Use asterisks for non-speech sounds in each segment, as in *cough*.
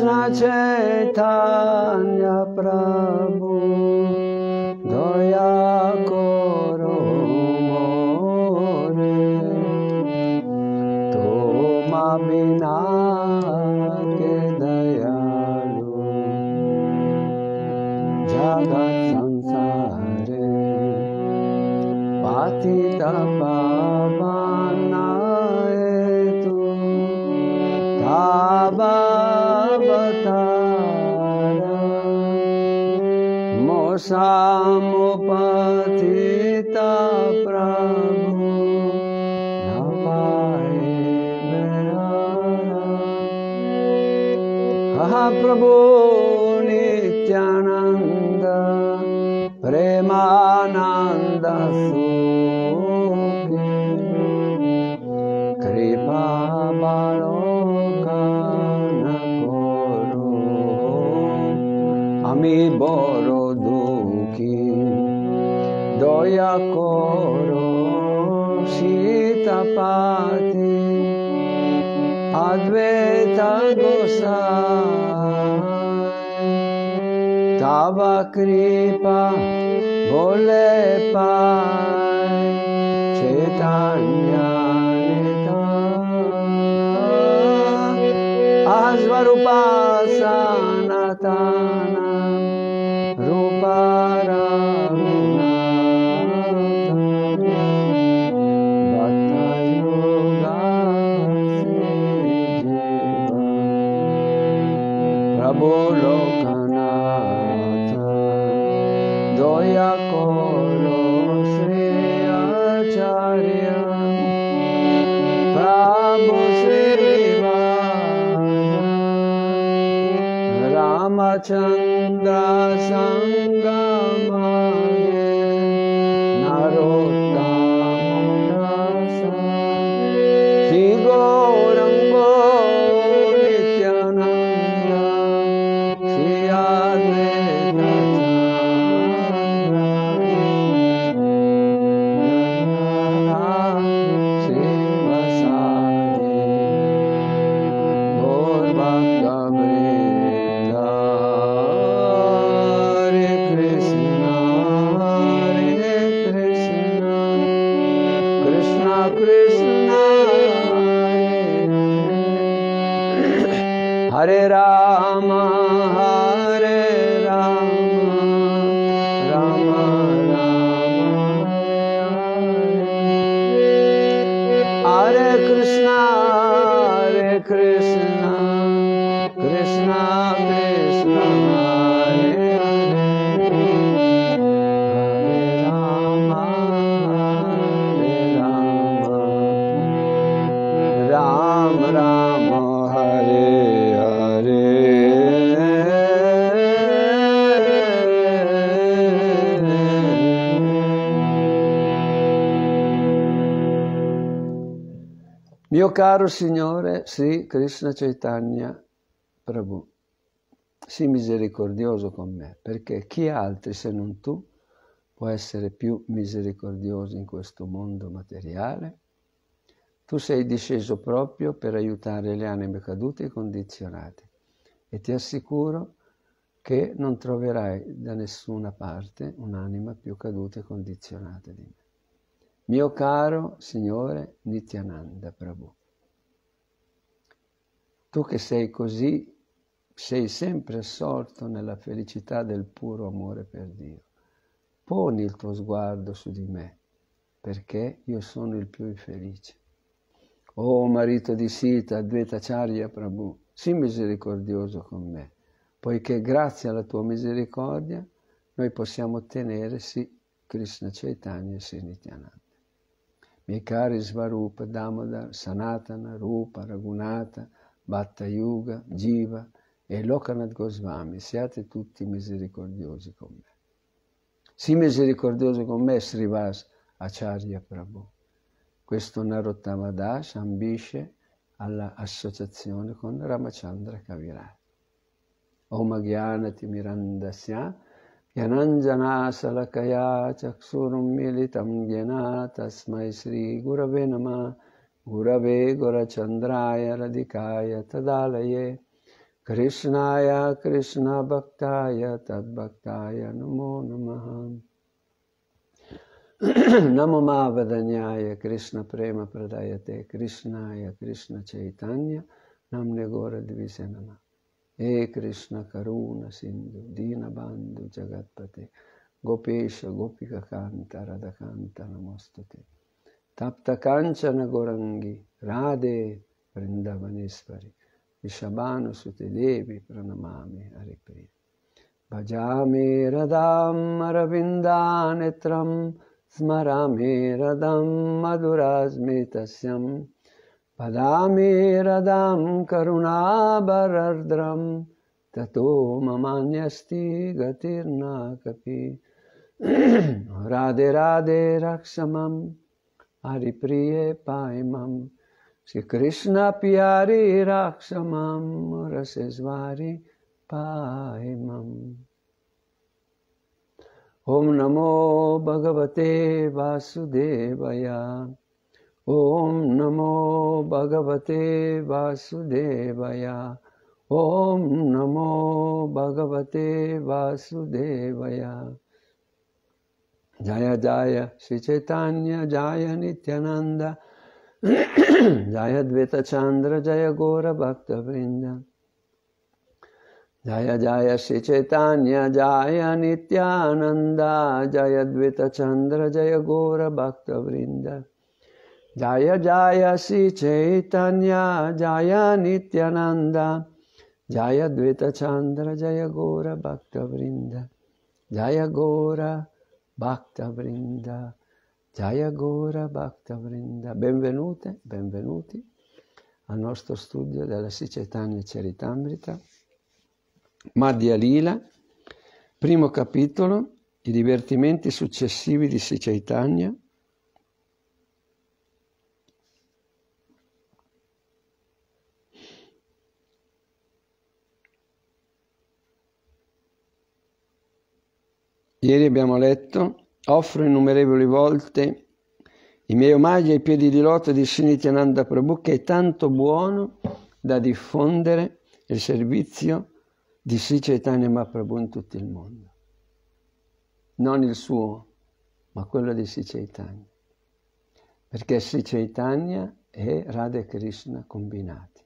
कृष्ण चैतन्य प्रभु सा ताव कृपा भोलपा चेतन्या स्वरूपा Mio caro Signore, sì, Krishna Chaitanya Prabhu sii misericordioso con me, perché chi altri se non tu può essere più misericordioso in questo mondo materiale? Tu sei disceso proprio per aiutare le anime cadute e condizionate e ti assicuro che non troverai da nessuna parte un'anima più caduta e condizionata di me. Mio caro Signore Nityananda Prabhu, tu che sei così sei sempre assorto nella felicità del puro amore per Dio. Poni il tuo sguardo su di me, perché io sono il più infelice. O oh, marito di Sita, Dveta Advaitacharya Prabhu, sii misericordioso con me, poiché grazie alla tua misericordia noi possiamo ottenere sì Krishna Chaitanya e sì Miei cari Svarupa, Damodar, Sanatana, Rupa, Ragunata, Bhatta Yuga, Jiva, e Lokanath Goswami, siate tutti misericordiosi con me. Sii misericordioso con me, Srivas Acharya Prabhu. Questo Narottama Das ambisce all'associazione con Ramachandra Kaviraj. Om Agyanati Mirandasya Gyananjana Salakaya Chaksurum Militam Gyanata Smai Sri Gurave Nama Gurave Gorachandraya Radikaya Tadalaye Krishnaya Krishna Bhaktaya Tad Bhaktaya Namo Namaha *clears throat* Namo Mavadanyaya Krishna Prema Pradayate Krishnaya Krishna Chaitanya Nam Negora Divisenama E Krishna Karuna Sindhu Dina Bandhu Jagatpate Gopesha Gopika Kanta Radakanta Namostate Tapta Kanchana Gorangi Rade Vrindavanisvari Vishabhanusute Devi Pranamami Hare Priya. Bhajame Radham Aravindanetram Smarame Radham Madhurasmitasyam Padame Radham Karunabarardram Tato Mamanyasti Gatirnakapi Radhe Radhe Raksamam Haripriye Paimam Shri कृष्ण प्यारे राक्ष माम रसेश्वारी पाए मम ओम नमो भगवते वासुदेवया ओम नमो भगवते वासुदेवया ओम नमो भगवते वासुदेवया जय जय श्री चैतन्य जय नित्यानंद जय चंद्र जय वृंद जय जय चैतन्य जय नित्यानंद जय चंद्र जय वृंद जय जय चैतन्य जय नित्यानंद जय चंद्र जय वृंद जय भक्त वृंदा Jayagora Bhaktavrinda. Benvenute, benvenuti al nostro studio della Sicetania Ceritambrita, Madhya Lila, primo capitolo, i divertimenti successivi di Sicetania. Ieri abbiamo letto Offro innumerevoli volte i miei omaggi ai piedi di lotta di Sinityananda Prabhu che è tanto buono da diffondere il servizio di Sri Chaitanya Mahaprabhu in tutto il mondo. Non il suo, ma quello di Sri Chaitanya. Perché Sri Chaitanya e Radha Krishna combinati.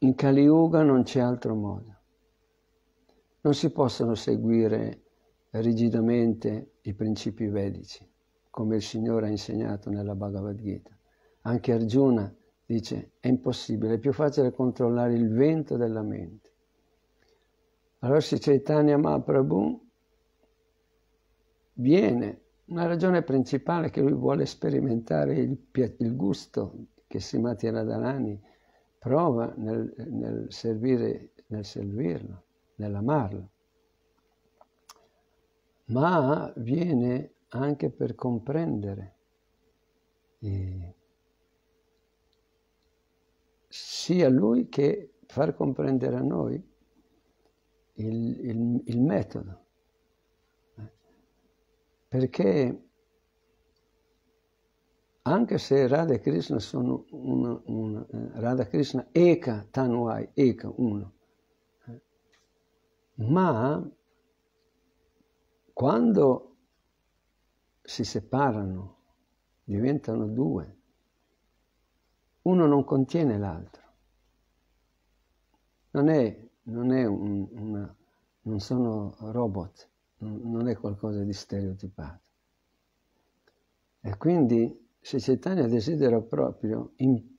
In Kali Yuga non c'è altro modo. Non si possono seguire rigidamente i principi vedici, come il Signore ha insegnato nella Bhagavad Gita. Anche Arjuna dice, è impossibile, è più facile controllare il vento della mente. Allora Sri Chaitanya Mahaprabhu viene, una ragione principale è che lui vuole sperimentare il, il gusto che Simati Radharani prova nel, nel, servire, nel servirlo, nell'amarlo ma viene anche per comprendere. E sia lui che far comprendere a noi il, il, il metodo. Perché anche se Radha e Krishna sono una, una eh, Radha Krishna Eka Tanuai, Eka uno, eh, ma quando si separano, diventano due, uno non contiene l'altro. Non, è, non, è un, una, non sono robot, non è qualcosa di stereotipato. E quindi se Cetania desidera proprio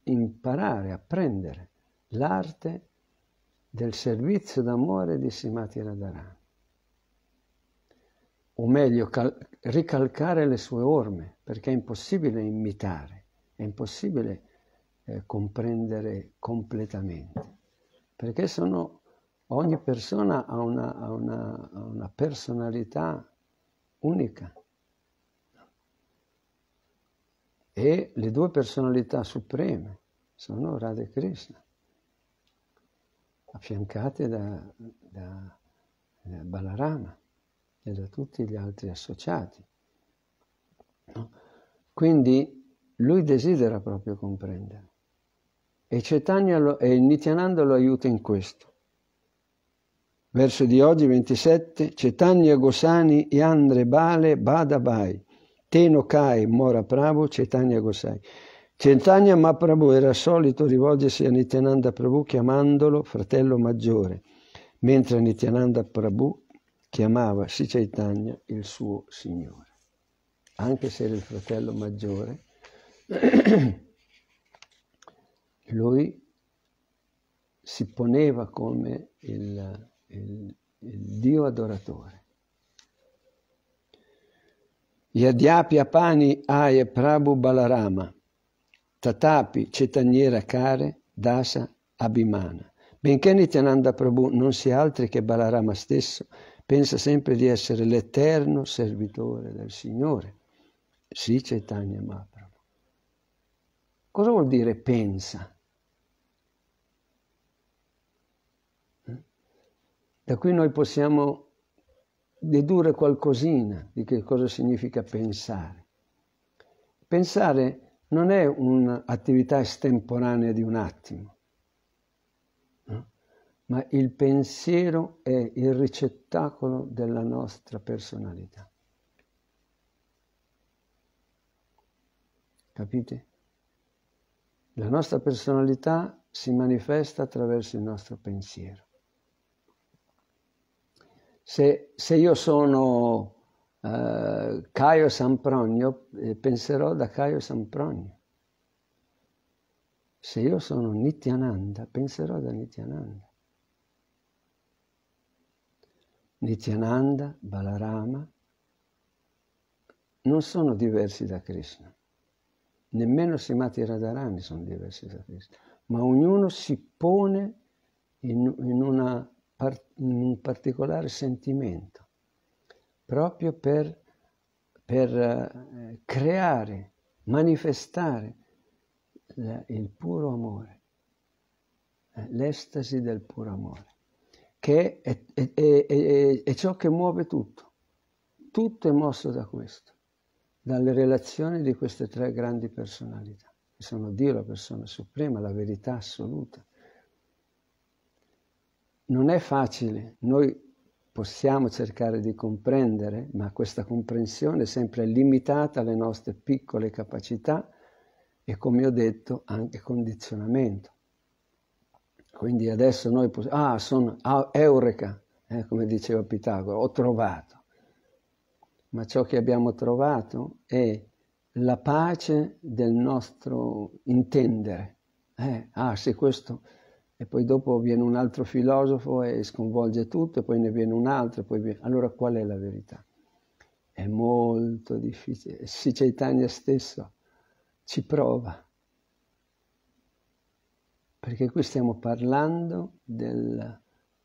imparare, apprendere l'arte del servizio d'amore di Simati Radharani o meglio ricalcare le sue orme, perché è impossibile imitare, è impossibile eh, comprendere completamente, perché sono, ogni persona ha una, ha una, ha una personalità unica. E le due personalità supreme sono Radha e Krishna, affiancate da, da, da Balarama e da tutti gli altri associati. No? Quindi lui desidera proprio comprendere. E Cetania lo, e Nityananda lo aiuta in questo. Verso di oggi 27, Cetania Gosani Yandre Bale Badabai, Teno Kai Mora Pravo, Cetania Gosai. Cetania Mahaprabhu era solito rivolgersi a Nityananda Prabhu chiamandolo fratello maggiore, mentre Nityananda Prabhu Chiamava Sri il suo Signore. Anche se era il fratello maggiore, *clears throat* lui si poneva come il, il, il Dio adoratore. Yadyapya Pani Aye Prabhu Balarama, Tatapi Cetaniera care Dasa Abhimana. Benché Nityananda Prabhu non sia altri che Balarama stesso, pensa sempre di essere l'eterno servitore del Signore. Sì, Cetania Mahaprabhu. Cosa vuol dire pensa? Da qui noi possiamo dedurre qualcosina di che cosa significa pensare. Pensare non è un'attività estemporanea di un attimo, ma il pensiero è il ricettacolo della nostra personalità. Capite? La nostra personalità si manifesta attraverso il nostro pensiero. Se, se io sono uh, Caio Sampronio, eh, penserò da Caio Sampronio. Se io sono Nityananda, penserò da Nityananda. Nityananda, Balarama, non sono diversi da Krishna. Nemmeno Simati Radharani sono diversi da Krishna, ma ognuno si pone in, in, part, in un particolare sentimento, proprio per, per eh, creare, manifestare il puro amore, eh, l'estasi del puro amore che è, è, è, è, ciò che muove tutto. Tutto è mosso da questo, dalle relazioni di queste tre grandi personalità, che sono Dio, la persona suprema, la verità assoluta. Non è facile, noi possiamo cercare di comprendere, ma questa comprensione è sempre limitata alle nostre piccole capacità e, come ho detto, anche condizionamento. Quindi adesso noi possiamo... Ah, sono ah, eureka, eh, come diceva Pitagora, ho trovato. Ma ciò che abbiamo trovato è la pace del nostro intendere. Eh, ah, se questo... E poi dopo viene un altro filosofo e sconvolge tutto, e poi ne viene un altro, poi viene... Allora qual è la verità? È molto difficile. Sicetania stesso ci prova perché qui stiamo parlando del,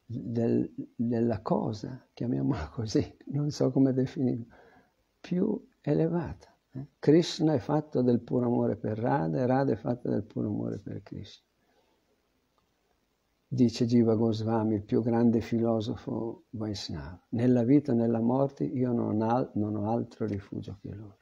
del, della cosa, chiamiamola così, non so come definirla, più elevata. Eh? Krishna è fatto del puro amore per Radha e Radha è fatto del puro amore per Krishna. Dice Jiva Goswami, il più grande filosofo Vaisnava, nella vita e nella morte io non, al, non ho altro rifugio che loro.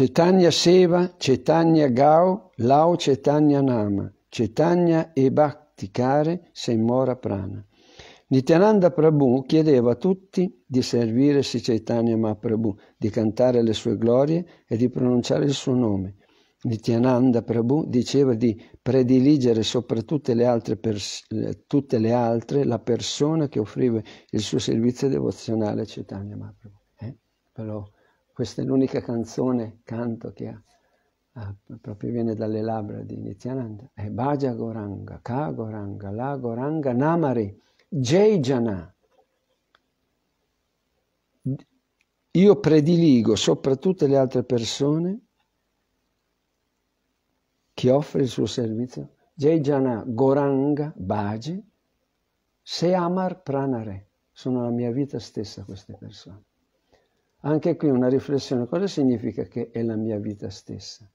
Cetanya Seva, Cetanya Gao, Lao Cetanya Nama, Cetanya e Bhaktikare Semora Prana. Nityananda Prabhu chiedeva a tutti di servire Sri Chaitanya Mahaprabhu, di cantare le sue glorie e di pronunciare il suo nome. Nityananda Prabhu diceva di prediligere sopra tutte le altre, pers- tutte le altre la persona che offriva il suo servizio devozionale a Chaitanya Mahaprabhu. Eh? Però questa è l'unica canzone, canto che ha, ha, proprio viene dalle labbra di Nityananda. È Bhaja Goranga, Ka Goranga, La Goranga, Namari, Jaijana. Io prediligo sopra tutte le altre persone chi offre il suo servizio Jaijana Goranga Bhaji Seamar Pranare. Sono la mia vita stessa queste persone. Anche qui una riflessione, cosa significa che è la mia vita stessa?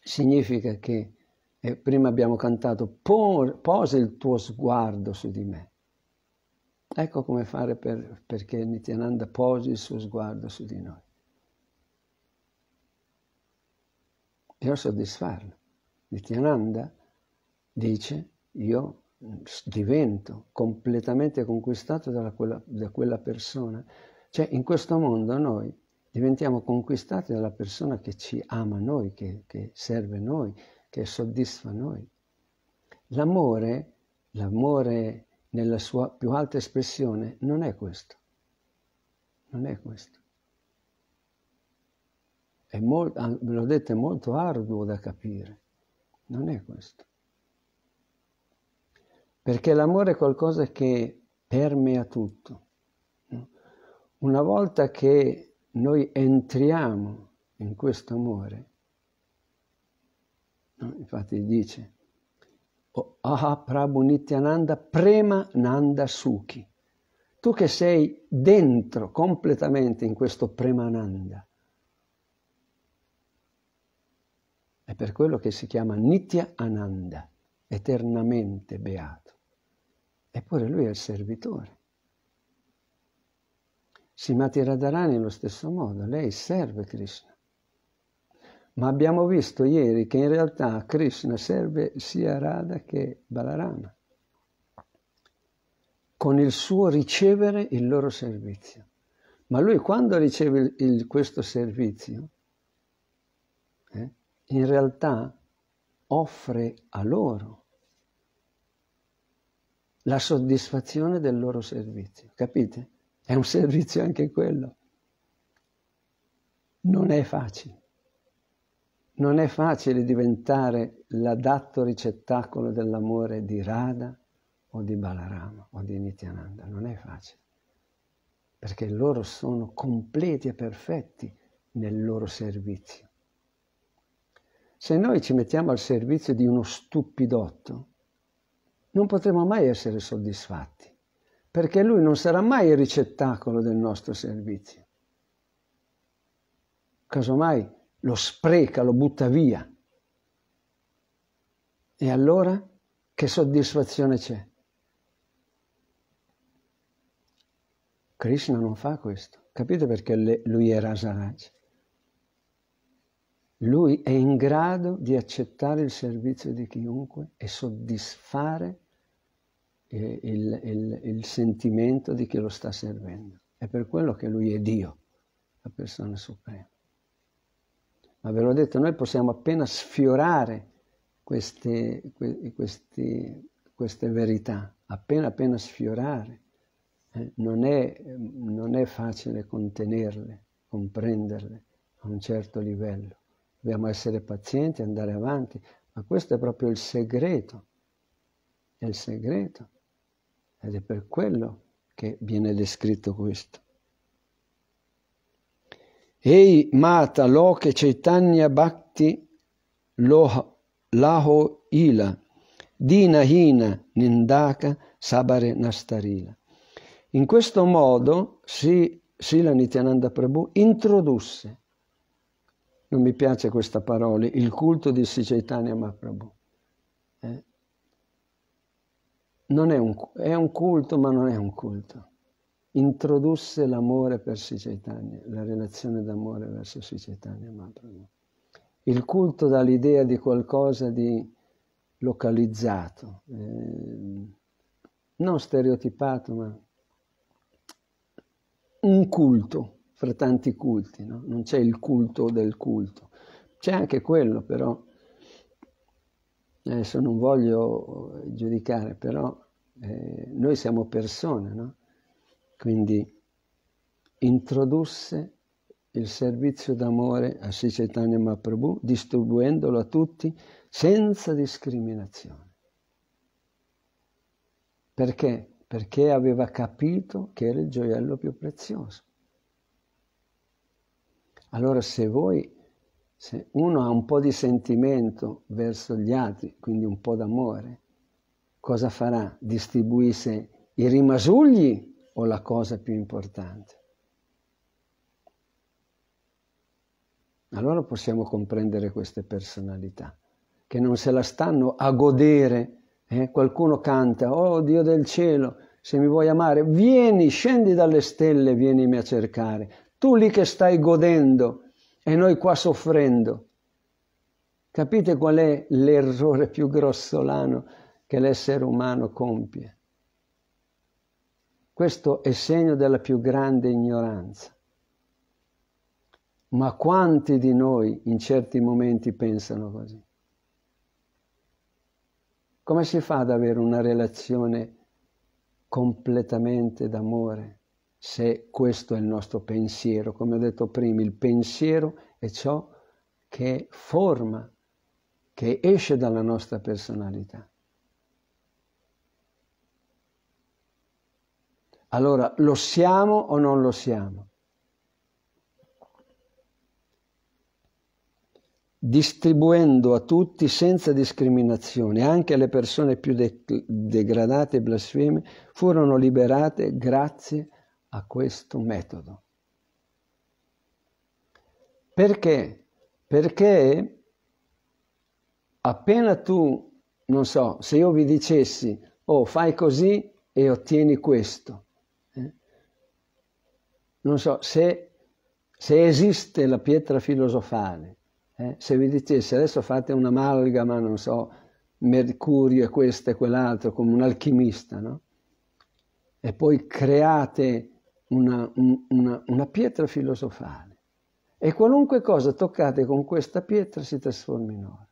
Significa che, eh, prima abbiamo cantato, por, posa il tuo sguardo su di me. Ecco come fare per, perché Nityananda posi il suo sguardo su di noi. Per soddisfarlo. Nityananda dice, io divento completamente conquistato quella, da quella persona cioè in questo mondo noi diventiamo conquistati dalla persona che ci ama noi, che, che serve noi, che soddisfa noi. L'amore, l'amore nella sua più alta espressione, non è questo. Non è questo. È molto, ve l'ho detto, è molto arduo da capire. Non è questo. Perché l'amore è qualcosa che permea tutto una volta che noi entriamo in questo amore, infatti dice, oh, Ah Prabhu Nityananda Prema Nanda Sukhi, tu che sei dentro completamente in questo Premananda, È per quello che si chiama Nitya Ananda, eternamente beato. Eppure lui è il servitore. Simati Radharani nello stesso modo, lei serve Krishna. Ma abbiamo visto ieri che in realtà Krishna serve sia Radha che Balarama, con il suo ricevere il loro servizio. Ma lui quando riceve il, questo servizio, eh, in realtà offre a loro la soddisfazione del loro servizio, capite? È un servizio anche quello. Non è facile. Non è facile diventare l'adatto ricettacolo dell'amore di Radha o di Balarama o di Nityananda. Non è facile. Perché loro sono completi e perfetti nel loro servizio. Se noi ci mettiamo al servizio di uno stupidotto, non potremo mai essere soddisfatti perché lui non sarà mai il ricettacolo del nostro servizio. Casomai lo spreca, lo butta via. E allora che soddisfazione c'è? Krishna non fa questo. Capite perché lui è Rasaraj? Lui è in grado di accettare il servizio di chiunque e soddisfare eh, il, il, il sentimento di chi lo sta servendo. È per quello che lui è Dio, la persona suprema. Ma ve l'ho detto, noi possiamo appena sfiorare queste, queste, queste verità, appena appena sfiorare. Eh, non, è, non è facile contenerle, comprenderle a un certo livello. Dobbiamo essere pazienti, andare avanti, ma questo è proprio il segreto, è il segreto ed è per quello che viene descritto questo. Ehi, mata loke chaitanya bhakti loh, laho ila, dina hina nindaka sabare nastarila. In questo modo si, Sila Nityananda Prabhu introdusse, non mi piace questa parola, il culto di Sri Mahaprabhu. Eh? non è un, è un culto, ma non è un culto. Introdusse l'amore per Sicetania, la relazione d'amore verso Sicetania Mahaprabhu. Il culto dà l'idea di qualcosa di localizzato, eh, non stereotipato, ma un culto fra tanti culti, no? non c'è il culto del culto. C'è anche quello, però Adesso non voglio giudicare, però eh, noi siamo persone, no? Quindi introdusse il servizio d'amore a Sri Chaitanya Mahaprabhu distribuendolo a tutti senza discriminazione. Perché? Perché aveva capito che era il gioiello più prezioso. Allora se voi se uno ha un po' di sentimento verso gli altri, quindi un po' d'amore, cosa farà? Distribuisce i rimasugli o la cosa più importante? Allora possiamo comprendere queste personalità che non se la stanno a godere. Eh? Qualcuno canta, oh Dio del cielo, se mi vuoi amare, vieni, scendi dalle stelle, vienimi a cercare. Tu lì che stai godendo, e noi qua soffrendo. Capite qual è l'errore più grossolano che l'essere umano compie? Questo è segno della più grande ignoranza. Ma quanti di noi in certi momenti pensano così? Come si fa ad avere una relazione completamente d'amore? se questo è il nostro pensiero. Come ho detto prima, il pensiero è ciò che forma, che esce dalla nostra personalità. Allora, lo siamo o non lo siamo? distribuendo a tutti senza discriminazione, anche le persone più de- degradate e blasfeme furono liberate grazie a a questo metodo. Perché? Perché appena tu, non so, se io vi dicessi, oh fai così e ottieni questo, eh? non so, se, se, esiste la pietra filosofale, eh? se vi dicessi adesso fate un'amalgama, non so, Mercurio e questo e quell'altro, come un alchimista, no? E poi create una, una, una pietra filosofale e qualunque cosa toccate con questa pietra si trasforma in oro.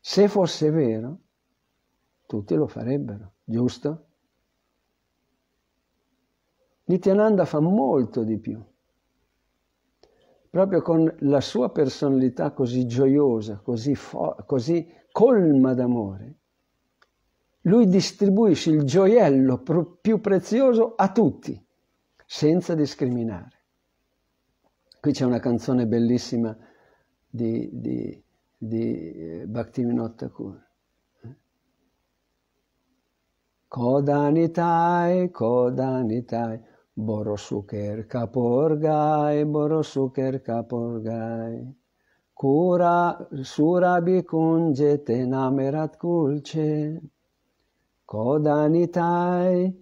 Se fosse vero, tutti lo farebbero, giusto? Nityananda fa molto di più. Proprio con la sua personalità così gioiosa, così, così colma d'amore, lui distribuisce il gioiello più prezioso a tutti, senza discriminare. Qui c'è una canzone bellissima di, di, di eh, Bhaktivinoda Thakur. Kodanitai, Kodanitai, Borosuker Kaporgai, Borosuker Kaporgai. Kura surabi cungete namerat kulce. Kodanitai.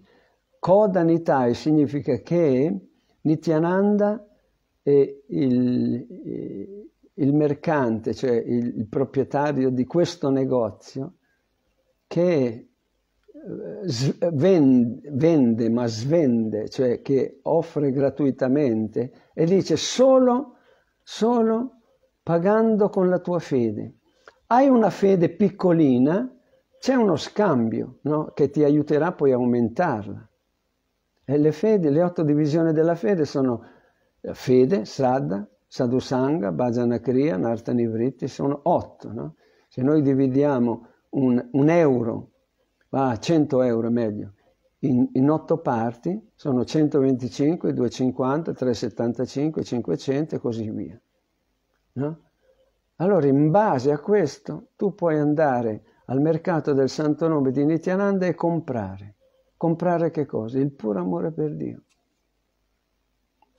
Kodanitai significa che Nityananda è il, il mercante, cioè il, il proprietario di questo negozio, che eh, vende ma svende, cioè che offre gratuitamente e dice solo, solo pagando con la tua fede. Hai una fede piccolina, c'è uno scambio no? che ti aiuterà poi a aumentarla. E le fedi, le otto divisioni della fede sono eh, fede, sadda, sadhusanga, bhajanakriya, nartanivritti, sono otto. No? Se noi dividiamo un, un euro, va ah, 100 euro meglio, in, in, otto parti sono 125, 250, 375, 500 e così via. No? Allora in base a questo tu puoi andare al mercato del Santo Nome di Nityananda e comprare. Comprare che cosa? Il puro amore per Dio.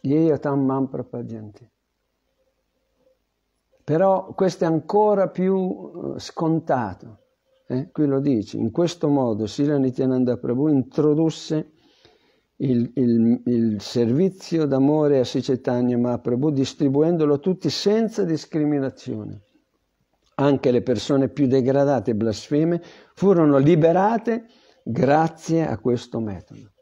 Yeyatam mam prapajanti. Però questo è ancora più eh, scontato. Eh? Qui lo dice, in questo modo Sila Nityananda Prabhu introdusse il, il, il servizio d'amore a Sicetanya Mahaprabhu distribuendolo a tutti senza discriminazione anche le persone più degradate e blasfeme furono liberate grazie a questo metodo.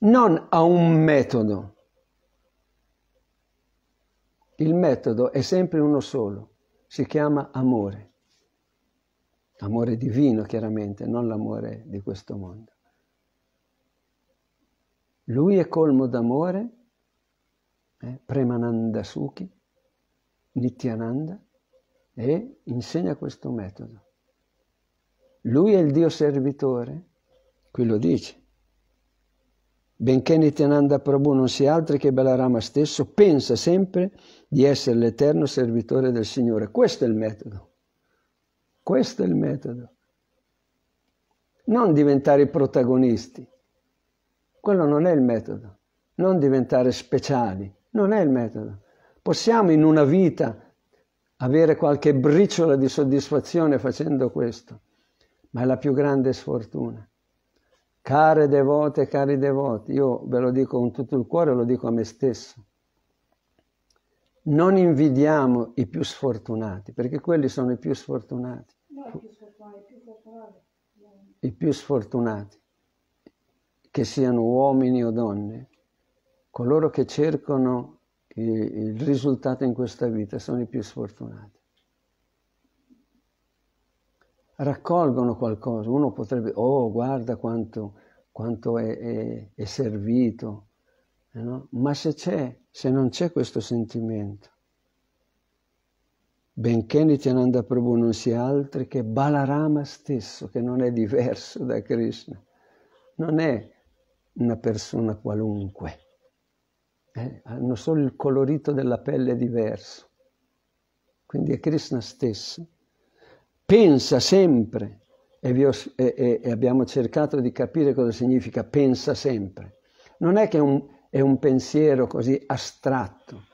Non a un metodo. Il metodo è sempre uno solo, si chiama amore. Amore divino, chiaramente, non l'amore di questo mondo. Lui è colmo d'amore, eh, Premananda Sukhi, Nityananda, e insegna questo metodo. Lui è il Dio servitore, qui lo dice. Benché Nityananda Prabhu non sia altro che Balarama stesso, pensa sempre di essere l'eterno servitore del Signore. Questo è il metodo. Questo è il metodo. Non diventare i protagonisti. Quello non è il metodo. Non diventare speciali. Non è il metodo. Possiamo in una vita avere qualche briciola di soddisfazione facendo questo, ma è la più grande sfortuna. Care devote, cari devoti, io ve lo dico con tutto il cuore, lo dico a me stesso. Non invidiamo i più sfortunati, perché quelli sono i più sfortunati. No, i più sfortunati, I più sfortunati, che siano uomini o donne, coloro che cercano che il risultato in questa vita sono i più sfortunati. Raccolgono qualcosa, uno potrebbe, oh guarda quanto, quanto è, è, è, servito, eh, no? ma se c'è, se non c'è questo sentimento, benché Nityananda Prabhu non sia altro che Balarama stesso, che non è diverso da Krishna, non è una persona qualunque eh, hanno solo il colorito della pelle diverso. Quindi è Krishna stesso. Pensa sempre, e, ho, e, e abbiamo cercato di capire cosa significa pensa sempre. Non è che un, è un pensiero così astratto,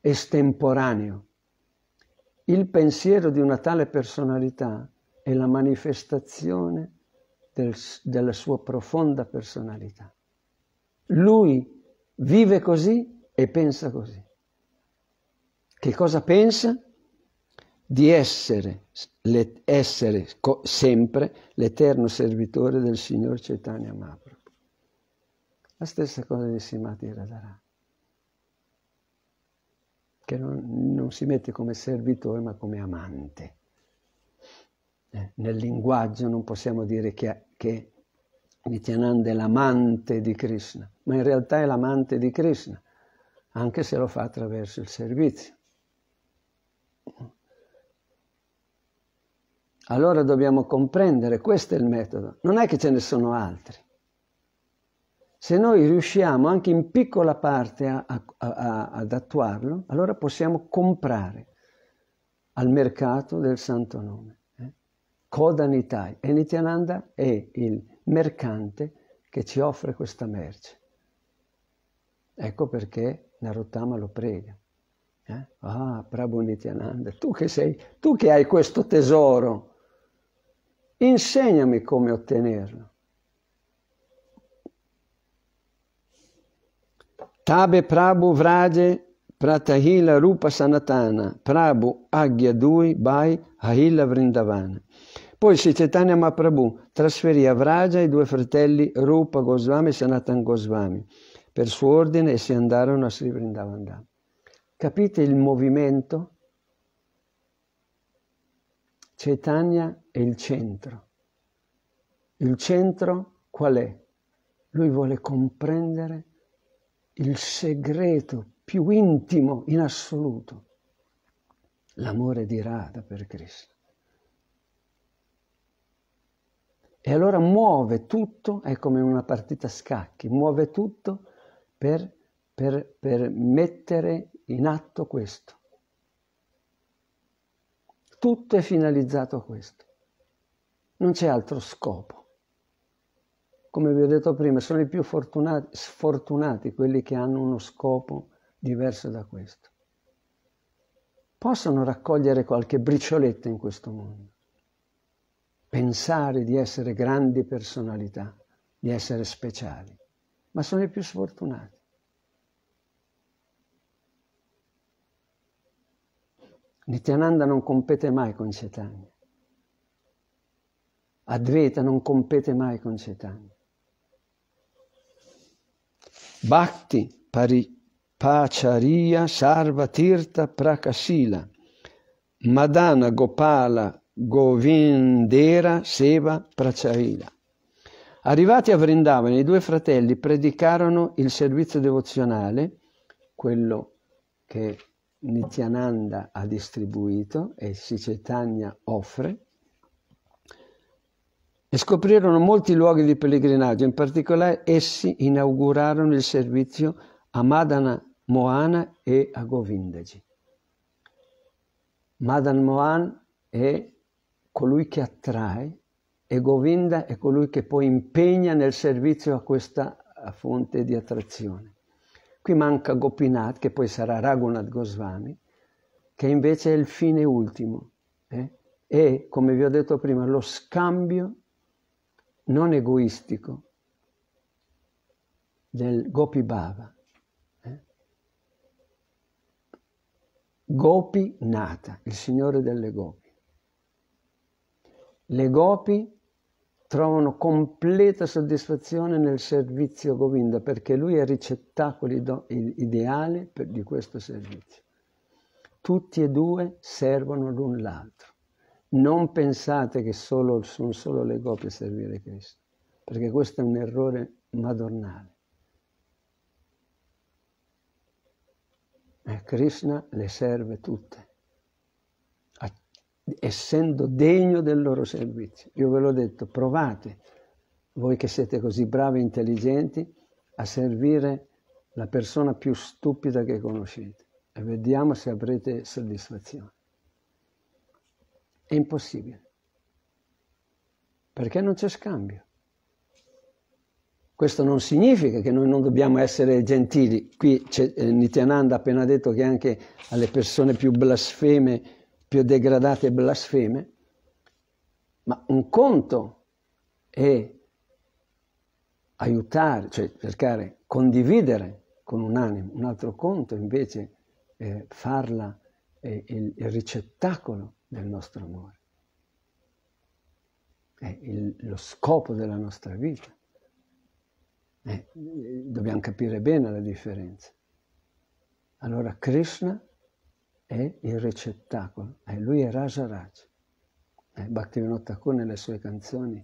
estemporaneo. Il pensiero di una tale personalità è la manifestazione del, della sua profonda personalità. Lui vive così e pensa così. Che cosa pensa? Di essere, le, essere co, sempre l'eterno servitore del Signor Cetania Mahaprabhu. La stessa cosa di Simati Radharani che non, non, si mette come servitore ma come amante. Eh, nel linguaggio non possiamo dire che, che Nityananda è l'amante di Krishna, ma in realtà è l'amante di Krishna, anche se lo fa attraverso il servizio. Allora dobbiamo comprendere, questo è il metodo, non è che ce ne sono altri. Se noi riusciamo anche in piccola parte a, a, a, ad attuarlo, allora possiamo comprare al mercato del santo nome. Eh? Kodanitai e Nityananda è il mercante che ci offre questa merce. Ecco perché Narottama lo prega. Eh? Ah, Prabhu Nityananda, tu che, sei, tu che hai questo tesoro, insegnami come ottenerlo. Tabe Prabhu Vraje Pratahila Rupa Sanatana Prabhu Aghyadui Bai Ahila Vrindavana. Poi Sri Chaitanya Mahaprabhu trasferì a Vraja i due fratelli Rupa Goswami e Sanatana Goswami per suo ordine e si andarono a Sri Vrindavan. Capite il movimento? Cetania è il centro. Il centro qual è? Lui vuole comprendere il segreto più intimo in assoluto, l'amore di Rada per Cristo. E allora muove tutto, è come una partita a scacchi, muove tutto per, per, per mettere in atto questo. Tutto è finalizzato a questo. Non c'è altro scopo. Come vi ho detto prima, sono i più fortunati, sfortunati quelli che hanno uno scopo diverso da questo. Possono raccogliere qualche bricioletta in questo mondo, pensare di essere grandi personalità, di essere speciali ma sono i più sfortunati. Nityananda non compete mai con Chaitanya. Advaita non compete mai con Chaitanya. Bhakti pari, Pacharia Sarva Tirtha Prakasila Madana Gopala Govindera Seva Prachaila Arrivati a Vrindavana, i due fratelli predicarono il servizio devozionale, quello che Nityananda ha distribuito e Sicetania offre, e scoprirono molti luoghi di pellegrinaggio, in particolare essi inaugurarono il servizio a Madana Moana e a Govindaji. Madan Mohan è colui che attrae e Govinda è colui che poi impegna nel servizio a questa fonte di attrazione. Qui manca Gopinath, che poi sarà Raghunath Goswami, che invece è il fine ultimo. Eh? È, come vi ho detto prima, lo scambio non egoistico del Gopi Bhava. Eh? Gopi Nata, il Signore delle Gopi. Le Gopi trovano completa soddisfazione nel servizio Govinda perché lui è il ricettacolo ideale per, di questo servizio. Tutti e due servono l'un l'altro. Non pensate che solo, sono solo le copie a servire Cristo, perché questo è un errore madornale. E eh, Krishna le serve tutte essendo degno del loro servizio. Io ve l'ho detto, provate, voi che siete così bravi e intelligenti, a servire la persona più stupida che conoscete e vediamo se avrete soddisfazione. È impossibile, perché non c'è scambio. Questo non significa che noi non dobbiamo essere gentili. Qui eh, Nityananda ha appena detto che anche alle persone più blasfeme più degradate e blasfeme, ma un conto è aiutare, cioè cercare, condividere con un animo, un altro conto invece è farla è il, il ricettacolo del nostro amore è il, lo scopo della nostra vita. Eh, dobbiamo capire bene la differenza. Allora Krishna è il recettacolo, eh, lui è Raja Raja. Eh, Bhaktivinoda Thakur nelle sue canzoni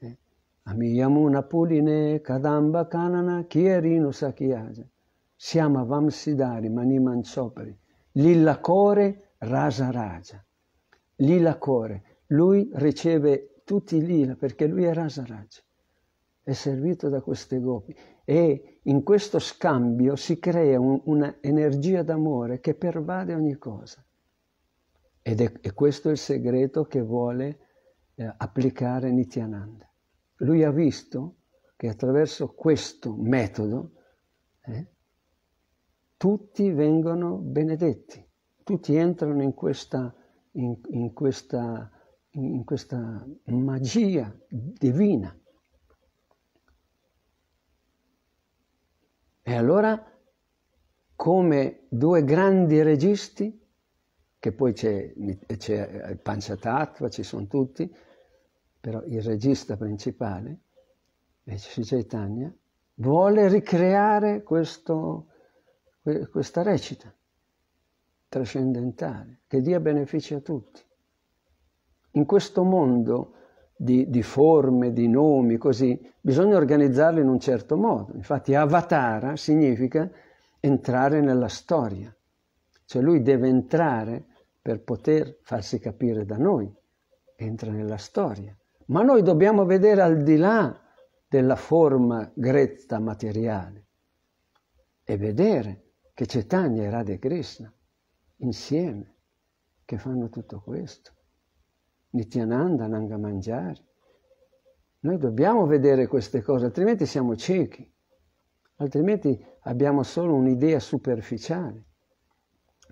eh, Amiyamuna Puline Kadamba Kanana Kierinu Sakyaja Siama Vamsidari Manimanchopari Lillacore Raja Raja Lillacore, lui riceve tutti i lila perché lui è Raja Raja, è servito da queste gopi e in questo scambio si crea un, un'energia d'amore che pervade ogni cosa. Ed è, è questo il segreto che vuole eh, applicare Nityananda. Lui ha visto che attraverso questo metodo eh, tutti vengono benedetti, tutti entrano in questa, in, in questa, in questa magia divina. E allora, come due grandi registi, che poi c'è, c'è Pancia ci sono tutti, però il regista principale, Sri Chaitanya, vuole ricreare questo, questa recita trascendentale, che dia benefici a tutti. In questo mondo di, di forme, di nomi, così, bisogna organizzarli in un certo modo. Infatti avatara significa entrare nella storia, cioè lui deve entrare per poter farsi capire da noi, entra nella storia. Ma noi dobbiamo vedere al di là della forma grezza materiale e vedere che Cetania e Radha Krishna insieme che fanno tutto questo. Nityananda, Nanga Nangamanjari. Noi dobbiamo vedere queste cose, altrimenti siamo ciechi, altrimenti abbiamo solo un'idea superficiale.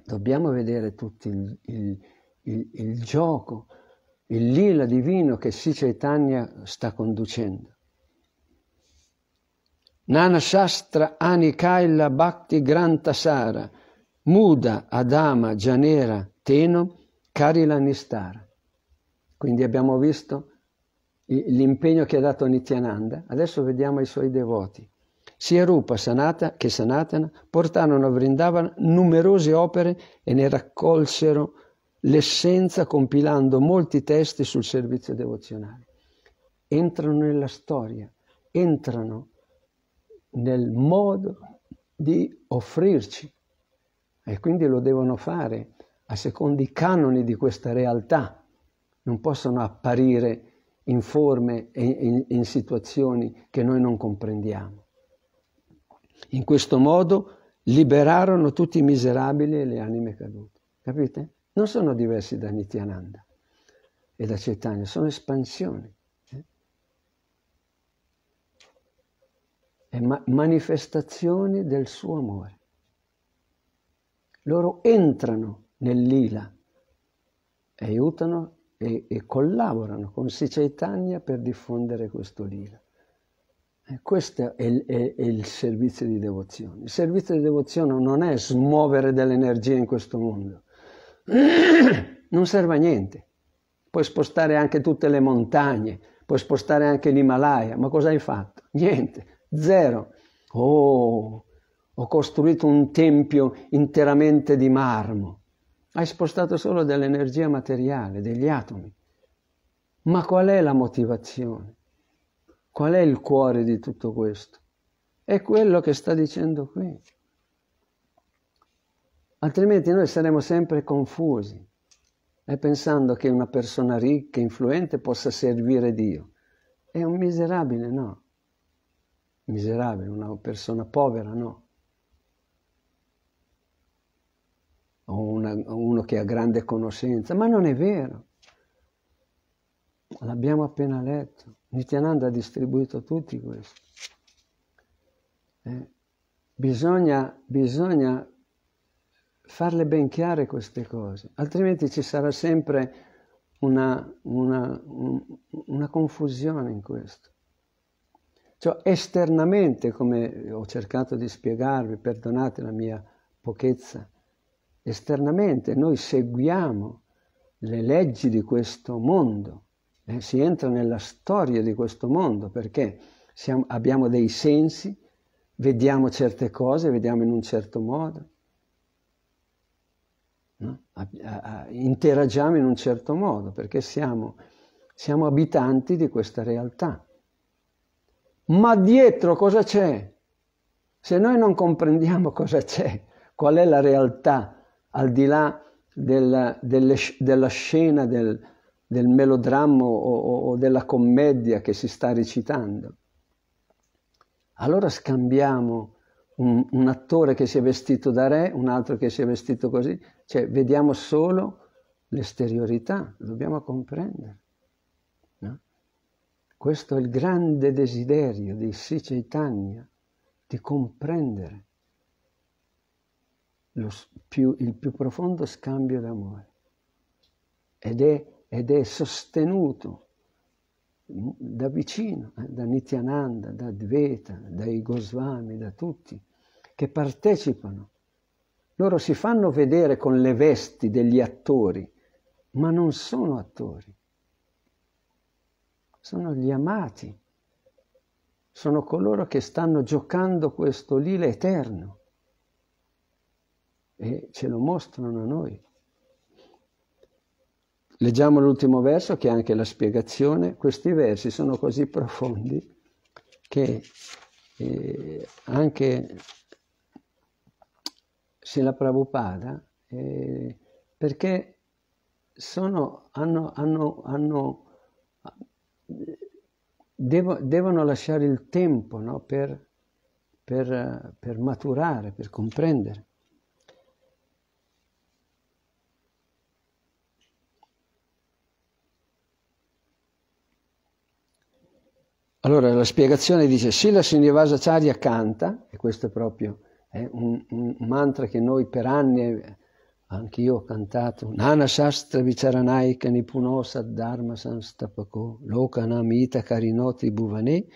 Dobbiamo vedere tutto il, il, il, il gioco, il lila divino che Sri Chaitanya sta conducendo. Nana Shastra Anikaila Bhakti Grantasara, Muda Adama Janera Teno Karila Nistara. Quindi abbiamo visto l'impegno che ha dato Nityananda, adesso vediamo i suoi devoti. Sia Rupa Sanata che Sanatana portarono a Vrindavan numerose opere e ne raccolsero l'essenza compilando molti testi sul servizio devozionale. Entrano nella storia, entrano nel modo di offrirci e quindi lo devono fare a secondo i canoni di questa realtà non possono apparire in forme e in, in situazioni che noi non comprendiamo. In questo modo liberarono tutti i miserabili e le anime cadute. Capite? Non sono diversi da Nityananda e da Cetania, sono espansioni. Eh? ma- manifestazioni del suo amore. Loro entrano nell'ila e aiutano e, e collaborano con Sri Chaitanya per diffondere questo lila. E questo è, è, è il servizio di devozione. Il servizio di devozione non è smuovere dell'energia in questo mondo, *coughs* non serve a niente. Puoi spostare anche tutte le montagne, puoi spostare anche l'Himalaya, ma cosa hai fatto? Niente, zero. Oh, ho costruito un tempio interamente di marmo hai spostato solo dell'energia materiale, degli atomi. Ma qual è la motivazione? Qual è il cuore di tutto questo? È quello che sta dicendo qui. Altrimenti noi saremo sempre confusi e eh, pensando che una persona ricca, influente possa servire Dio. È un miserabile, no. Miserabile, una persona povera, no. una, uno che ha grande conoscenza, ma non è vero. L'abbiamo appena letto. Nityananda ha distribuito tutti questi. Eh? Bisogna, bisogna farle ben chiare queste cose, altrimenti ci sarà sempre una, una, un, una confusione in questo. Cioè esternamente, come ho cercato di spiegarvi, perdonate la mia pochezza, esternamente, noi seguiamo le leggi di questo mondo, eh, si entra nella storia di questo mondo perché siamo, abbiamo dei sensi, vediamo certe cose, vediamo in un certo modo, no? a, a, interagiamo in un certo modo perché siamo, siamo abitanti di questa realtà. Ma dietro cosa c'è? Se noi non comprendiamo *laughs* cosa c'è, qual è la realtà al di là del, delle, della scena del, del melodramma o, o, della commedia che si sta recitando. Allora scambiamo un, un, attore che si è vestito da re, un altro che si è vestito così, cioè vediamo solo l'esteriorità, dobbiamo comprendere. No? Questo è il grande desiderio di Sri Chaitanya, di comprendere più, il più profondo scambio d'amore ed è, ed è sostenuto mm, da vicino, eh, da Nityananda, da Dveta, dai Goswami, da tutti, che partecipano. Loro si fanno vedere con le vesti degli attori, ma non sono attori. Sono gli amati, sono coloro che stanno giocando questo lila eterno e ce lo mostrano a noi. Leggiamo l'ultimo verso che è anche la spiegazione. Questi versi sono così profondi che eh, anche Sila Prabhupada, eh, perché sono, hanno, hanno, hanno, devo, devono lasciare il tempo no, per, per, per maturare, per comprendere. Allora la spiegazione dice, Se la Srinivasacharya canta, e questo è proprio eh, un, un, mantra che noi per anni, anche io ho cantato, Nana Shastra Vicharanaika Nipunosa Dharma Sanstapako Lokanamita Karinoti Bhuvane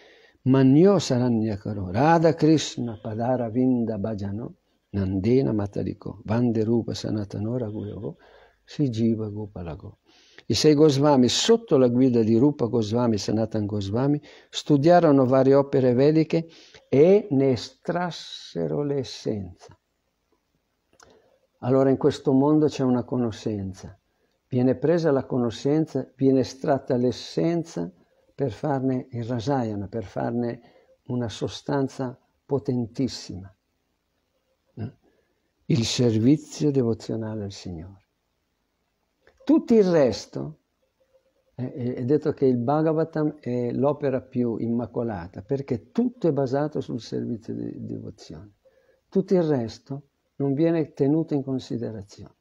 Manyo Saranyakaro Radha Krishna Padara Vinda Bhajano Nandena Matariko Vanderupa Sanatanora Guyovo Sijiva Gopalago i sei Goswami, sotto la guida di Rupa Goswami e Sanatan Goswami, studiarono varie opere vediche e ne estrassero l'essenza. Allora in questo mondo c'è una conoscenza. Viene presa la conoscenza, viene estratta l'essenza per farne il rasayana, per farne una sostanza potentissima. Il servizio devozionale al Signore tutto il resto, eh, eh, è detto che il Bhagavatam è l'opera più immacolata, perché tutto è basato sul servizio di devozione. Tutto il resto non viene tenuto in considerazione.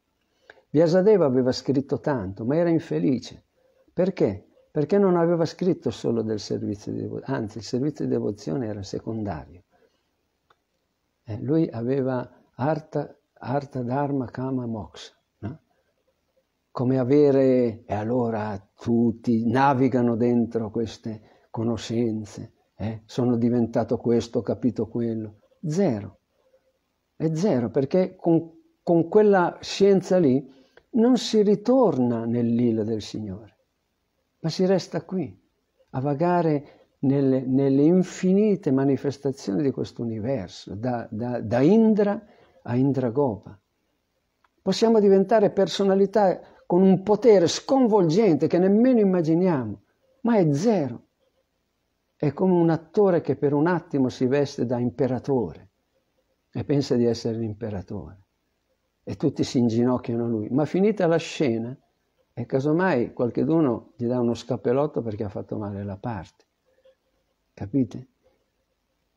Vyasadeva aveva scritto tanto, ma era infelice. Perché? Perché non aveva scritto solo del servizio di devozione, anzi il servizio di devozione era secondario. Eh, lui aveva arta, arta, dharma, kama, moksha come avere, e allora tutti navigano dentro queste conoscenze, eh? sono diventato questo, ho capito quello, zero, è zero perché con, con quella scienza lì non si ritorna nell'ila del Signore, ma si resta qui a vagare nelle, nelle, infinite manifestazioni di questo universo, da, da, da, Indra a Indragopa. Possiamo diventare personalità con un potere sconvolgente che nemmeno immaginiamo, ma è zero. È come un attore che per un attimo si veste da imperatore e pensa di essere l'imperatore. E tutti si inginocchiano a lui. Ma finita la scena, e casomai qualcheduno gli dà uno scappellotto perché ha fatto male la parte. Capite?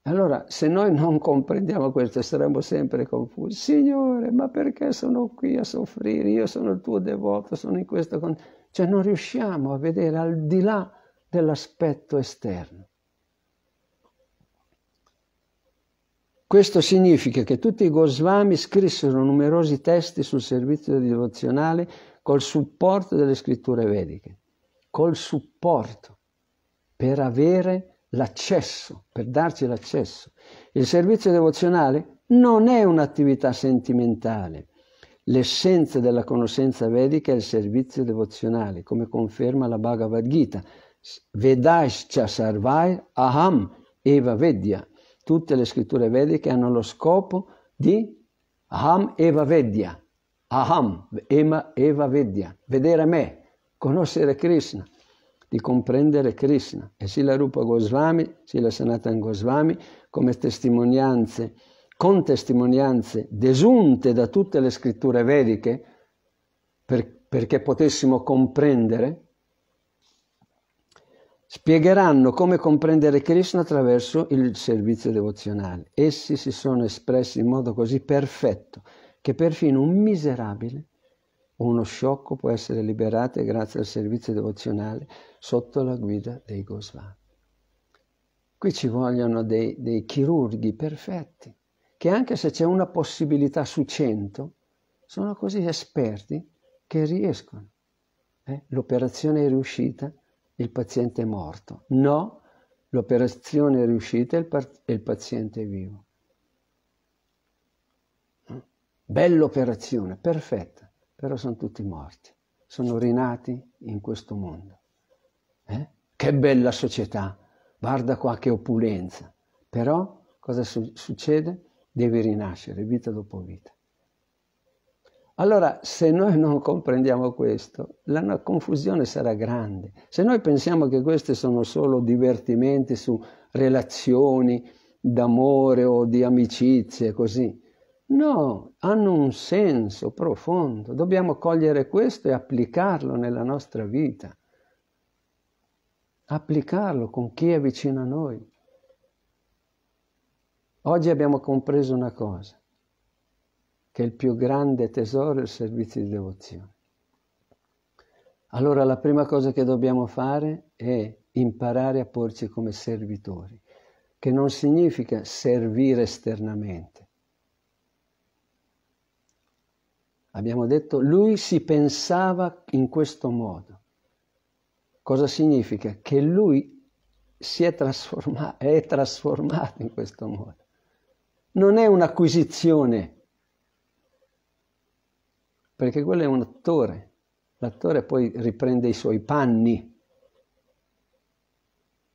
Allora, se noi non comprendiamo questo, saremo sempre confusi. Signore, ma perché sono qui a soffrire? Io sono il tuo devoto, sono in questo... Con... Cioè, non riusciamo a vedere al di là dell'aspetto esterno. Questo significa che tutti i Goswami scrissero numerosi testi sul servizio devozionale col supporto delle scritture vediche, col supporto per avere l'accesso, per darci l'accesso. Il servizio devozionale non è un'attività sentimentale. L'essenza della conoscenza vedica è il servizio devozionale, come conferma la Bhagavad Gita. Vedaischa sarvai aham eva vedya. Tutte le scritture vediche hanno lo scopo di aham eva vedya. Aham, eva vedya. Vedere me, conoscere Krishna di comprendere Krishna e Sila Rupa Goswami, Sila Sanatana Goswami come testimonianze, con testimonianze desunte da tutte le scritture vediche per, perché potessimo comprendere, spiegheranno come comprendere Krishna attraverso il servizio devozionale. Essi si sono espressi in modo così perfetto che perfino un miserabile o uno sciocco può essere liberato grazie al servizio devozionale sotto la guida dei Goswami. Qui ci vogliono dei, dei chirurghi perfetti, che anche se c'è una possibilità su cento, sono così esperti che riescono. Eh? L'operazione è riuscita, il paziente è morto. No, l'operazione è riuscita e il, pa- il paziente è vivo. Bella operazione, perfetta però sono tutti morti, sono rinati in questo mondo. Eh? Che bella società, guarda qua che opulenza, però cosa su- succede? Devi rinascere vita dopo vita. Allora, se noi non comprendiamo questo, la confusione sarà grande. Se noi pensiamo che questi sono solo divertimenti su relazioni d'amore o di amicizie, così, No, hanno un senso profondo. Dobbiamo cogliere questo e applicarlo nella nostra vita. Applicarlo con chi è vicino a noi. Oggi abbiamo compreso una cosa, che il più grande tesoro è il servizio di devozione. Allora la prima cosa che dobbiamo fare è imparare a porci come servitori, che non significa servire esternamente Abbiamo detto, lui si pensava in questo modo. Cosa significa? Che lui si è trasformato, è trasformato in questo modo. Non è un'acquisizione, perché quello è un attore. L'attore poi riprende i suoi panni.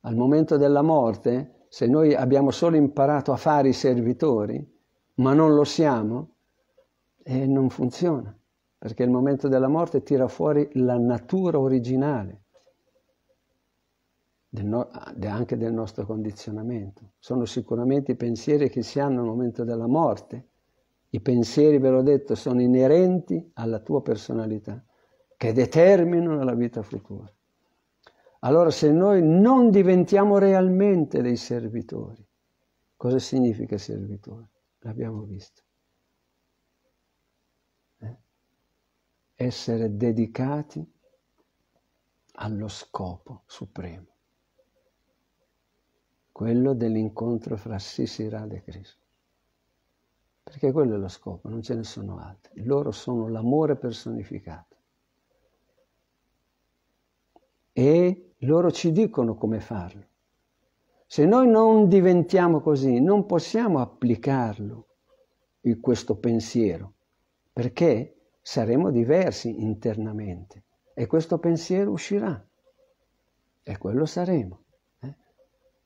Al momento della morte, se noi abbiamo solo imparato a fare i servitori, ma non lo siamo, e non funziona, perché il momento della morte tira fuori la natura originale, del no, anche del nostro condizionamento. Sono sicuramente i pensieri che si hanno al momento della morte. I pensieri, ve l'ho detto, sono inerenti alla tua personalità, che determinano la vita futura. Allora se noi non diventiamo realmente dei servitori, cosa significa servitore? L'abbiamo visto. essere dedicati allo scopo supremo, quello dell'incontro fra Sisi Radha e Cristo. Perché quello è lo scopo, non ce ne sono altri. Loro sono l'amore personificato. E loro ci dicono come farlo. Se noi non diventiamo così, non possiamo applicarlo, questo pensiero. Perché? saremo diversi internamente e questo pensiero uscirà e quello saremo. Eh?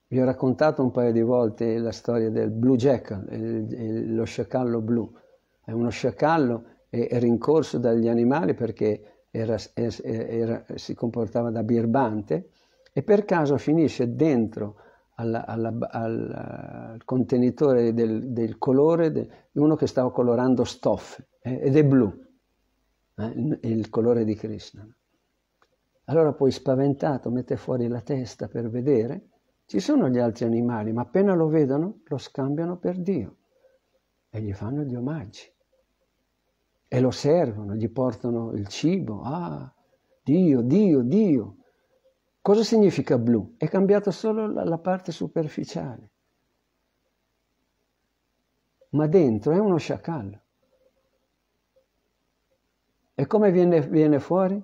Vi ho raccontato un paio di volte la storia del Blue Jackal, il, eh, il, eh, lo sciacallo blu. È uno sciacallo è, è rincorso dagli animali perché era, eh, era, si comportava da birbante e per caso finisce dentro alla, alla, alla, al contenitore del, del colore di de, uno che stava colorando stoffe eh, ed è blu eh, il colore di Krishna. Allora poi spaventato mette fuori la testa per vedere, ci sono gli altri animali, ma appena lo vedono lo scambiano per Dio e gli fanno gli omaggi. E lo servono, gli portano il cibo, ah, Dio, Dio, Dio. Cosa significa blu? È cambiata solo la, la parte superficiale. Ma dentro è uno sciacallo. E come viene, viene fuori?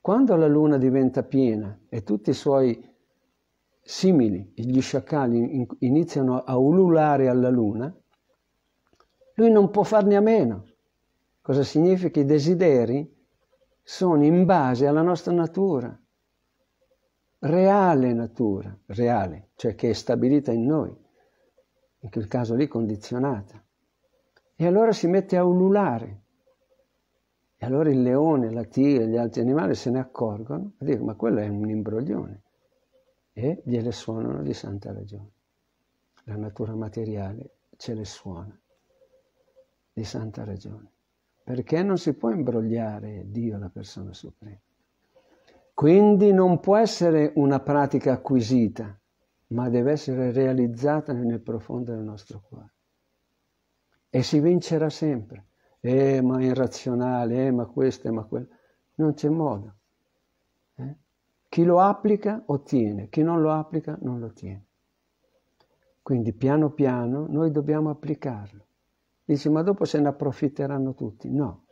Quando la luna diventa piena e tutti i suoi simili, gli sciacalli, iniziano a ululare alla luna, lui non può farne a meno. Cosa significa? I desideri sono in base alla nostra natura, reale natura, reale, cioè che è stabilita in noi, in quel caso lì condizionata. E allora si mette a ululare e allora il leone, la tigre, e gli altri animali se ne accorgono e dicono ma quello è un imbroglione e gliele suonano di santa ragione. La natura materiale ce le suona di santa ragione. Perché non si può imbrogliare Dio, la persona suprema. Quindi non può essere una pratica acquisita, ma deve essere realizzata nel profondo del nostro cuore. E si vincerà sempre eh ma è irrazionale, eh ma questo, eh ma quello. Non c'è modo. Eh? Chi lo applica ottiene, chi non lo applica non lo ottiene. Quindi piano piano noi dobbiamo applicarlo. Dici, ma dopo se ne approfitteranno tutti. No,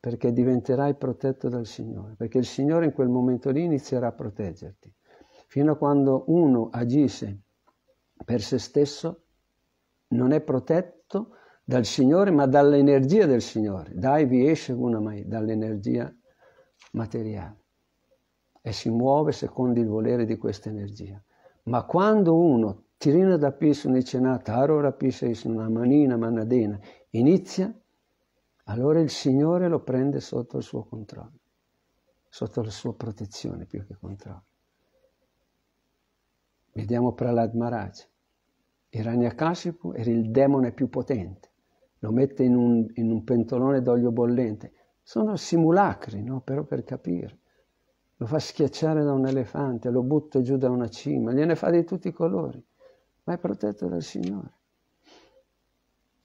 perché diventerai protetto dal Signore, perché il Signore in quel momento lì inizierà a proteggerti. Fino a quando uno agisce per se stesso, non è protetto dal Signore, ma dall'energia del Signore. Dai vi esce una mai, dall'energia materiale e si muove secondo il volere di questa energia. Ma quando uno tirina da piso nicenata, aro rapisa una manina manadena, inizia, allora il Signore lo prende sotto il suo controllo, sotto la sua protezione più che controllo. Vediamo Pralad Maharaj. Hiranyakashipu era il demone più potente lo mette in un, in un pentolone d'olio bollente. Sono simulacri, no? però per capire. Lo fa schiacciare da un elefante, lo butta giù da una cima, gliene fa di tutti i colori, ma è protetto dal Signore.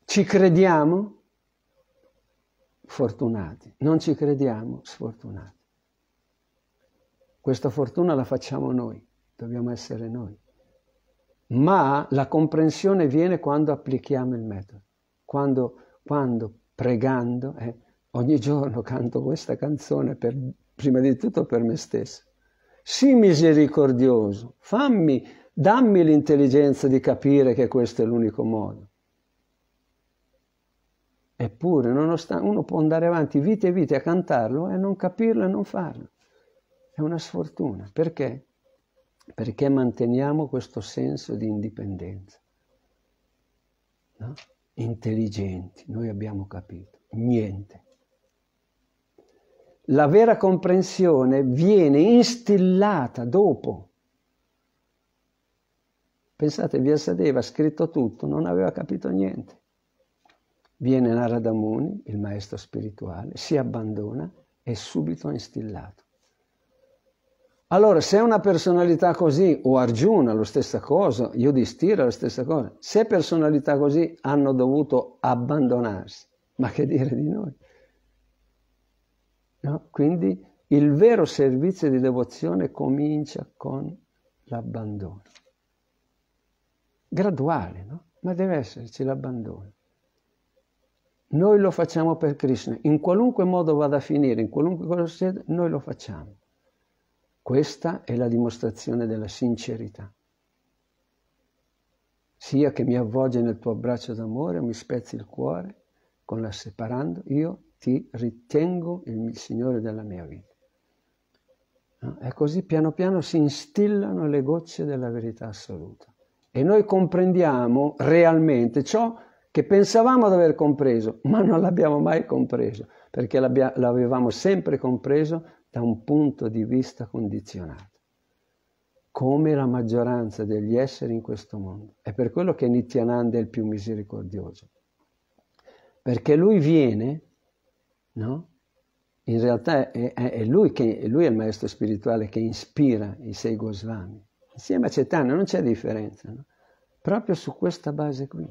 Ci crediamo? Fortunati. Non ci crediamo? Sfortunati. Questa fortuna la facciamo noi, dobbiamo essere noi. Ma la comprensione viene quando applichiamo il metodo quando, quando pregando, eh, ogni giorno canto questa canzone per, prima di tutto per me stesso. Sii misericordioso, fammi, dammi l'intelligenza di capire che questo è l'unico modo. Eppure, nonostante uno può andare avanti vite e vite a cantarlo e non capirlo e non farlo. È una sfortuna. Perché? Perché manteniamo questo senso di indipendenza. No? intelligenti, noi abbiamo capito, niente. La vera comprensione viene instillata dopo. Pensate, Vyasadeva ha scritto tutto, non aveva capito niente. Viene Naradamuni, il maestro spirituale, si abbandona e subito instillato. Allora, se è una personalità così, o Arjuna lo stessa cosa, Yudhishthira la stessa cosa, se personalità così hanno dovuto abbandonarsi, ma che dire di noi? No? Quindi il vero servizio di devozione comincia con l'abbandono. Graduale, no? Ma deve esserci l'abbandono. Noi lo facciamo per Krishna, in qualunque modo vada a finire, in qualunque cosa succeda, noi lo facciamo. Questa è la dimostrazione della sincerità. Sia che mi avvolge nel tuo abbraccio d'amore o mi spezzi il cuore, con la separando, io ti ritengo il Signore della mia vita. E così piano piano si instillano le gocce della verità assoluta. E noi comprendiamo realmente ciò che pensavamo di aver compreso, ma non l'abbiamo mai compreso, perché l'avevamo sempre compreso da un punto di vista condizionato, come la maggioranza degli esseri in questo mondo. È per quello che Nityananda è il più misericordioso, perché lui viene, no? In realtà è, è, lui che, lui è il maestro spirituale che ispira i sei Goswami. Insieme a Cetano non c'è differenza, no? proprio su questa base qui.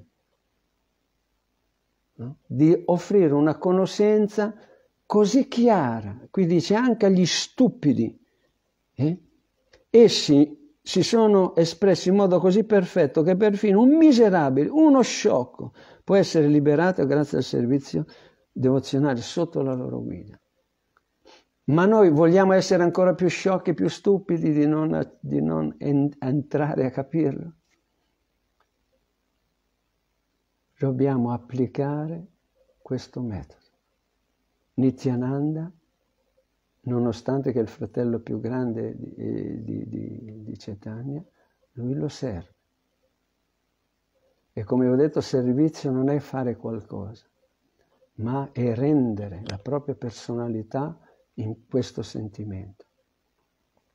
No? Di offrire una conoscenza così chiara, qui dice anche agli stupidi, eh? essi si sono espressi in modo così perfetto che perfino un miserabile, uno sciocco, può essere liberato grazie al servizio devozionale sotto la loro guida. Ma noi vogliamo essere ancora più sciocchi, più stupidi di non, di non entrare a capirlo? Dobbiamo applicare questo metodo. Nityananda, nonostante che è il fratello più grande di, eh, di, di, di Cetania, lui lo serve. E come ho detto, servizio non è fare qualcosa, ma è rendere la propria personalità in questo sentimento,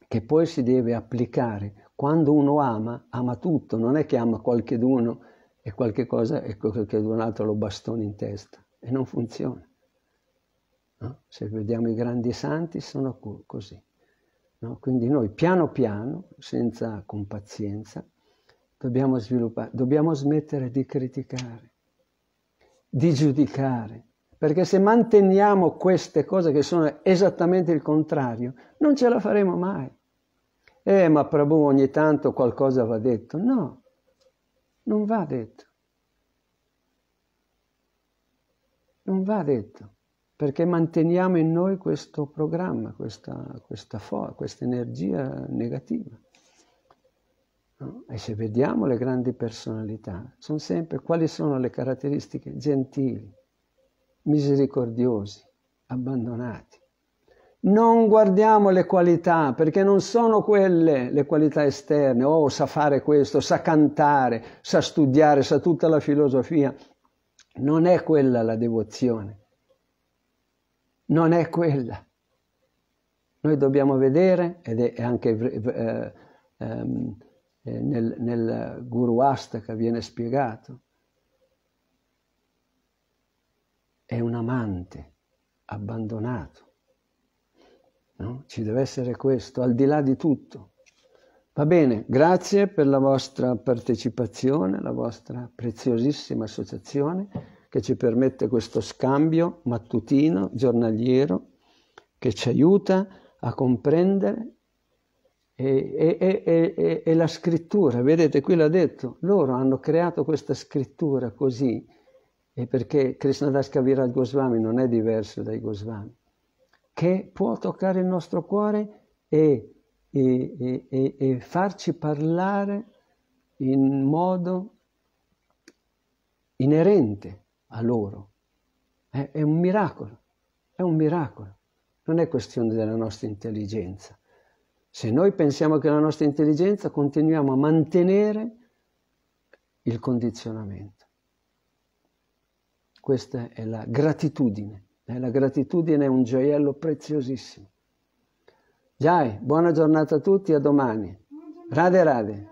che poi si deve applicare. Quando uno ama, ama tutto, non è che ama qualcheduno e qualche cosa e qualcheduno altro lo bastoni in testa, e non funziona. No? Se vediamo i grandi santi sono così. No? Quindi noi piano piano, senza con pazienza, dobbiamo sviluppare, dobbiamo smettere di criticare, di giudicare, perché se manteniamo queste cose che sono esattamente il contrario, non ce la faremo mai. Eh, ma Prabhu ogni tanto qualcosa va detto. No, non va detto. Non va detto perché manteniamo in noi questo programma, questa, questa, questa energia negativa. No? E se vediamo le grandi personalità, sono sempre quali sono le caratteristiche gentili, misericordiosi, abbandonati. Non guardiamo le qualità, perché non sono quelle le qualità esterne, oh sa fare questo, sa cantare, sa studiare, sa tutta la filosofia. Non è quella la devozione non è quella. Noi dobbiamo vedere, ed è anche eh, ehm, eh, nel, nel Guru Astaka viene spiegato, è un amante abbandonato. No? Ci deve essere questo, al di là di tutto. Va bene, grazie per la vostra partecipazione, la vostra preziosissima associazione che ci permette questo scambio mattutino, giornaliero, che ci aiuta a comprendere. E, e, e, e la scrittura, vedete qui l'ha detto, loro hanno creato questa scrittura così, e perché Krishna Kaviraj Goswami non è diverso dai Goswami, che può toccare il nostro cuore e, e, e, e farci parlare in modo inerente a loro. È, è un miracolo, è un miracolo. Non è questione della nostra intelligenza. Se noi pensiamo che la nostra intelligenza continuiamo a mantenere il condizionamento. Questa è la gratitudine. Eh? La gratitudine è un gioiello preziosissimo. Jai, buona giornata a tutti, a domani. Rade rade.